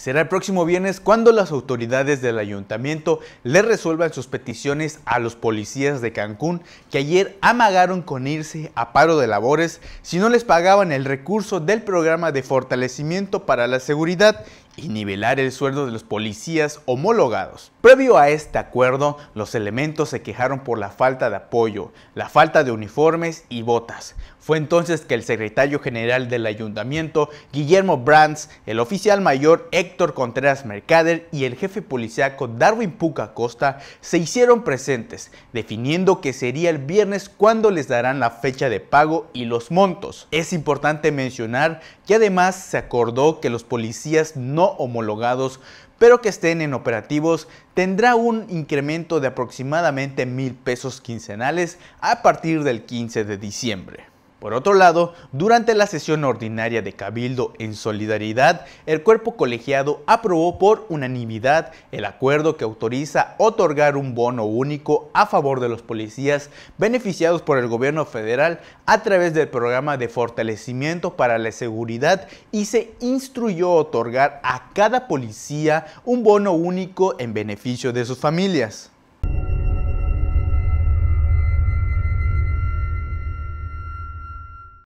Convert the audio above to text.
Será el próximo viernes cuando las autoridades del ayuntamiento le resuelvan sus peticiones a los policías de Cancún que ayer amagaron con irse a paro de labores si no les pagaban el recurso del programa de fortalecimiento para la seguridad y nivelar el sueldo de los policías homologados. Previo a este acuerdo, los elementos se quejaron por la falta de apoyo, la falta de uniformes y botas. Fue entonces que el secretario general del ayuntamiento, Guillermo Brands, el oficial mayor Héctor Contreras Mercader y el jefe policíaco Darwin Puca Costa se hicieron presentes, definiendo que sería el viernes cuando les darán la fecha de pago y los montos. Es importante mencionar que además se acordó que los policías no homologados pero que estén en operativos tendrá un incremento de aproximadamente mil pesos quincenales a partir del 15 de diciembre. Por otro lado, durante la sesión ordinaria de Cabildo en Solidaridad, el cuerpo colegiado aprobó por unanimidad el acuerdo que autoriza otorgar un bono único a favor de los policías beneficiados por el gobierno federal a través del programa de fortalecimiento para la seguridad y se instruyó otorgar a cada policía un bono único en beneficio de sus familias.